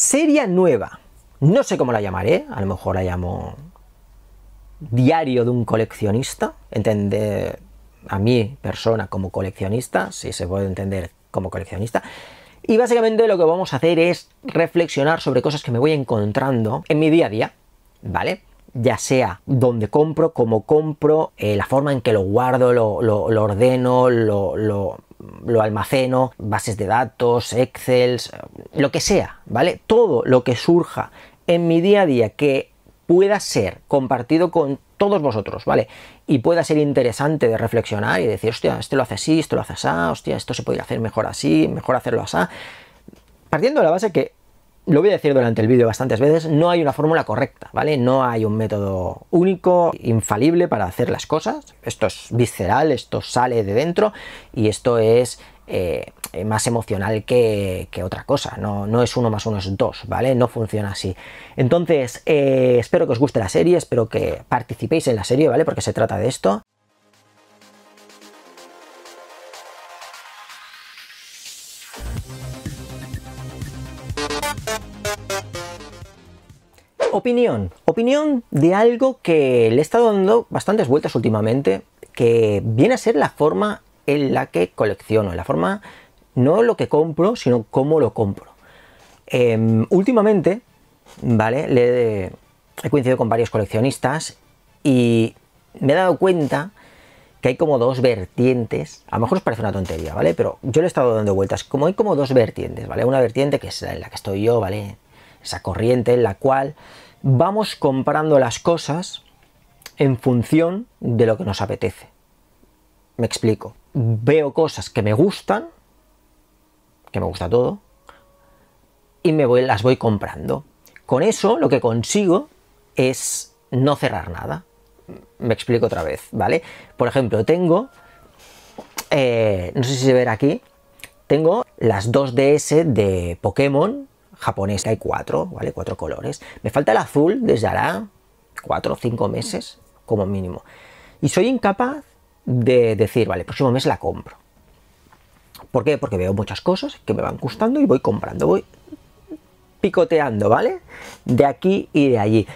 serie nueva. No sé cómo la llamaré, a lo mejor la llamo diario de un coleccionista, entender a mi persona como coleccionista, si se puede entender como coleccionista. Y básicamente lo que vamos a hacer es reflexionar sobre cosas que me voy encontrando en mi día a día, ¿vale? ya sea donde compro, cómo compro, eh, la forma en que lo guardo, lo, ordeno, lo, almaceno, bases de datos, Excel, lo que sea, ¿vale? Todo lo que surja en mi día a día que pueda ser compartido con todos vosotros, ¿vale? Y pueda ser interesante de reflexionar y decir, hostia, esto lo hace así, esto lo hace así, hostia, esto se podría hacer mejor así, mejor hacerlo así. Partiendo de la base que lo voy a decir durante el vídeo bastantes veces, no hay una fórmula correcta, ¿vale? No hay un método único, infalible para hacer las cosas. Esto es visceral, esto sale de dentro y esto es eh, más emocional que, otra cosa. No, no, es uno más uno es dos, ¿vale? No funciona así. Entonces, eh, espero que os guste la serie, espero que participéis en la serie, ¿vale? Porque se trata de esto. Opinión. Opinión de algo que le he estado dando bastantes vueltas últimamente, que viene a ser la forma en la que colecciono, la forma no lo que compro, sino cómo lo compro. Em, últimamente, ¿vale? Le he, coincidido con varios coleccionistas y me he dado cuenta que hay como dos vertientes. A lo mejor os parece una tontería, ¿vale? Pero yo le he estado dando vueltas. Como hay como dos vertientes, ¿vale? Una vertiente que es en la que estoy yo, ¿vale? esa corriente en la cual vamos comprando las cosas en función de lo que nos apetece. Me explico. Veo cosas que me gustan, que me gusta todo, y me voy, las voy comprando. Con eso lo que consigo es no cerrar nada. Me explico otra vez, ¿vale? Por ejemplo, tengo, eh, no sé si se verá aquí, tengo las dos ds de Pokémon japonés, hay cuatro, ¿vale? Cuatro colores. Me falta el azul desde hará cuatro o cinco meses, como mínimo. Y soy incapaz de decir, vale, próximo mes la compro. ¿Por qué? Porque veo muchas cosas que me van gustando y voy comprando, voy picoteando, ¿vale? De aquí y de allí.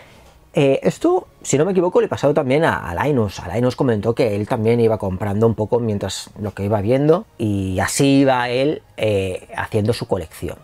Eh, esto, si no me equivoco, le he pasado también a, a Linus. A Linus comentó que él también iba comprando un poco mientras lo que iba viendo y así iba él eh, haciendo su colección.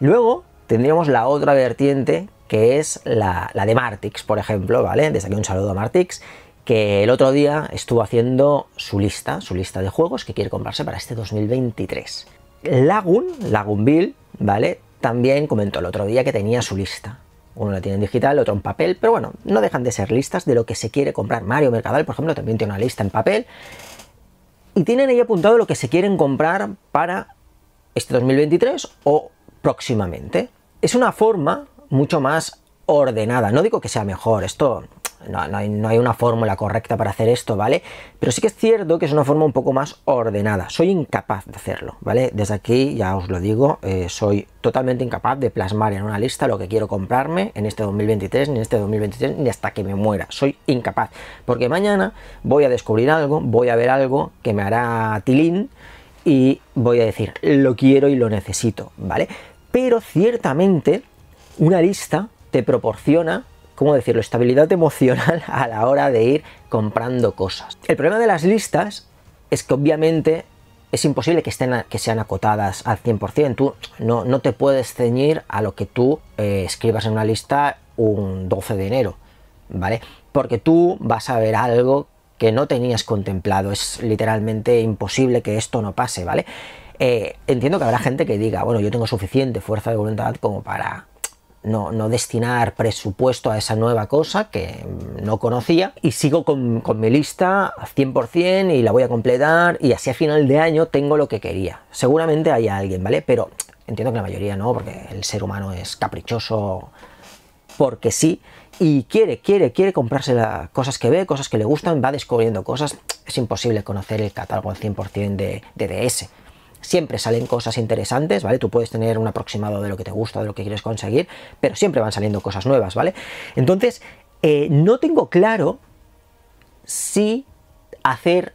Luego tendríamos la otra vertiente que es la, de Martix, por ejemplo, ¿vale? Desde aquí un saludo a Martix, que el otro día estuvo haciendo su lista, su lista de juegos que quiere comprarse para este 2023. Lagun, Lagunville, ¿vale? También comentó el otro día que tenía su lista. Uno la tiene en digital, otro en papel, pero bueno, no dejan de ser listas de lo que se quiere comprar. Mario Mercadal, por ejemplo, también tiene una lista en papel. Y tienen ahí apuntado lo que se quieren comprar para este 2023 o próximamente. Es una forma mucho más ordenada. No digo que sea mejor, esto no, hay, una fórmula correcta para hacer esto, ¿vale? Pero sí que es cierto que es una forma un poco más ordenada. Soy incapaz de hacerlo, ¿vale? Desde aquí, ya os lo digo, eh, soy totalmente incapaz de plasmar en una lista lo que quiero comprarme en este 2023, ni en este 2023, ni hasta que me muera. Soy incapaz. Porque mañana voy a descubrir algo, voy a ver algo que me hará tilín y voy a decir, lo quiero y lo necesito, ¿vale? Pero ciertamente una lista te proporciona, ¿cómo decirlo?, estabilidad emocional a la hora de ir comprando cosas. El problema de las listas es que obviamente es imposible que, estén, que sean acotadas al 100%. Tú no, no te puedes ceñir a lo que tú eh, escribas en una lista un 12 de enero, ¿vale? Porque tú vas a ver algo que no tenías contemplado. Es literalmente imposible que esto no pase, ¿vale? Eh, entiendo que habrá gente que diga, bueno, yo tengo suficiente fuerza de voluntad como para no, destinar presupuesto a esa nueva cosa que no conocía y sigo con, mi lista al 100% y la voy a completar y así a final de año tengo lo que quería. Seguramente hay alguien, ¿vale? Pero entiendo que la mayoría no, porque el ser humano es caprichoso porque sí y quiere, quiere, quiere comprarse las cosas que ve, cosas que le gustan, va descubriendo cosas. Es imposible conocer el catálogo al 100% de, de DS siempre salen cosas interesantes, ¿vale? Tú puedes tener un aproximado de lo que te gusta, de lo que quieres conseguir, pero siempre van saliendo cosas nuevas, ¿vale? Entonces, eh, no tengo claro si hacer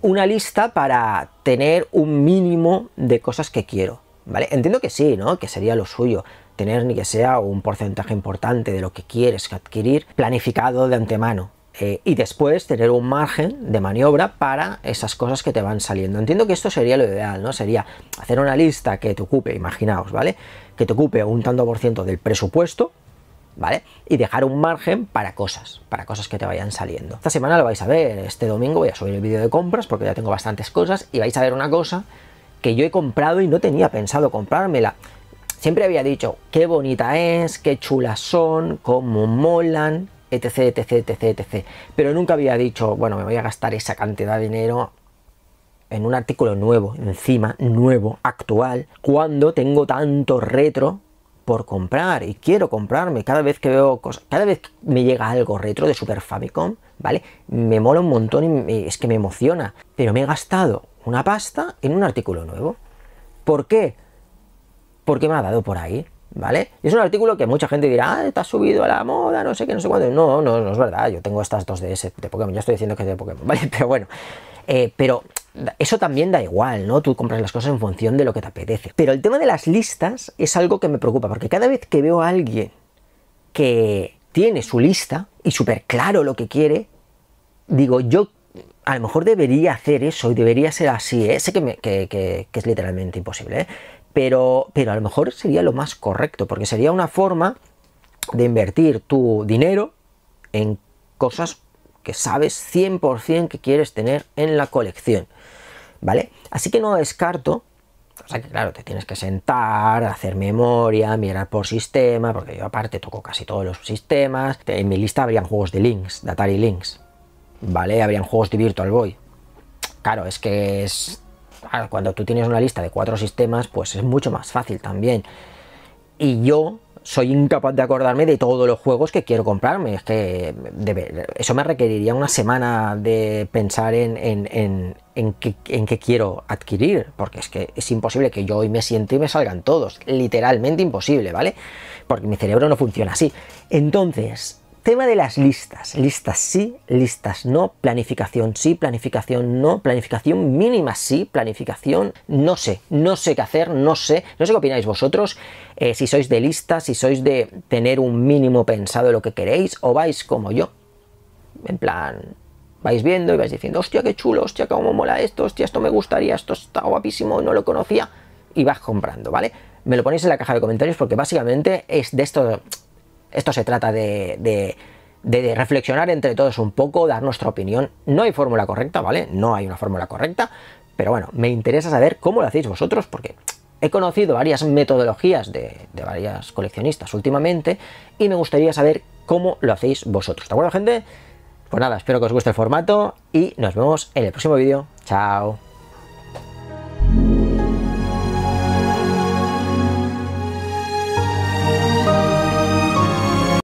una lista para tener un mínimo de cosas que quiero, ¿vale? Entiendo que sí, ¿no? Que sería lo suyo tener ni que sea un porcentaje importante de lo que quieres adquirir planificado de antemano, eh, y después tener un margen de maniobra para esas cosas que te van saliendo. Entiendo que esto sería lo ideal, ¿no? Sería hacer una lista que te ocupe, imaginaos, ¿vale? Que te ocupe un tanto por ciento del presupuesto, ¿vale? Y dejar un margen para cosas, para cosas que te vayan saliendo. Esta semana lo vais a ver, este domingo voy a subir el vídeo de compras porque ya tengo bastantes cosas y vais a ver una cosa que yo he comprado y no tenía pensado comprármela. Siempre había dicho, qué bonita es, qué chulas son, cómo molan, etc, etc, etc, etc. Pero nunca había dicho, bueno, me voy a gastar esa cantidad de dinero en un artículo nuevo, encima, nuevo, actual, cuando tengo tanto retro por comprar y quiero comprarme. Cada vez que veo cosas, cada vez me llega algo retro de Super Famicom, ¿vale? Me mola un montón y es que me emociona. Pero me he gastado una pasta en un artículo nuevo. ¿Por qué? Porque me ha dado por ahí. ¿vale? Y es un artículo que mucha gente dirá, ah, te has subido a la moda, no sé qué, no sé cuándo. No, no, no es verdad, yo tengo estas dos de ese, de Pokémon, ya estoy diciendo que es de Pokémon, ¿vale? Pero bueno, eh, pero eso también da igual, ¿no? Tú compras las cosas en función de lo que te apetece. Pero el tema de las listas es algo que me preocupa, porque cada vez que veo a alguien que tiene su lista y súper claro lo que quiere, digo, yo a lo mejor debería hacer eso y debería ser así, ¿eh? sé que, que es literalmente imposible, ¿eh? pero, a lo mejor sería lo más correcto, porque sería una forma de invertir tu dinero en cosas que sabes 100% que quieres tener en la colección. ¿Vale? Así que no descarto, o sea que claro, te tienes que sentar, hacer memoria, mirar por sistema, porque yo aparte toco casi todos los sistemas. En mi lista habrían juegos de Links, de Atari Links, ¿vale? Habrían juegos de Virtual Boy. Claro, es que es Ah, cuando tú tienes una lista de cuatro sistemas, pues es mucho más fácil también. Y yo soy incapaz de acordarme de todos los juegos que quiero comprarme. Es que eso me requeriría una semana de pensar en, en, en, qué, en qué quiero adquirir, porque es que es imposible que yo hoy me siente y me salgan todos. Literalmente imposible, ¿vale? Porque mi cerebro no funciona así. Entonces, tema de las listas. Listas sí, listas no, planificación sí, planificación no, planificación mínima sí, planificación no sé, no sé qué hacer, no sé, no sé qué opináis vosotros, eh, si sois de listas, si sois de tener un mínimo pensado de lo que queréis o vais como yo. En plan, vais viendo y vais diciendo, hostia, qué chulo, hostia, cómo mola esto, hostia, esto me gustaría, esto está guapísimo, no lo conocía, y vas comprando, ¿vale? Me lo ponéis en la caja de comentarios porque básicamente es de esto esto se trata de, reflexionar entre todos un poco, dar nuestra opinión. No hay fórmula correcta, ¿vale? No hay una fórmula correcta, pero bueno, me interesa saber cómo lo hacéis vosotros, porque he conocido varias metodologías de, varias coleccionistas últimamente y me gustaría saber cómo lo hacéis vosotros. ¿Está bueno, gente? Pues nada, espero que os guste el formato y nos vemos en el próximo vídeo. Chao.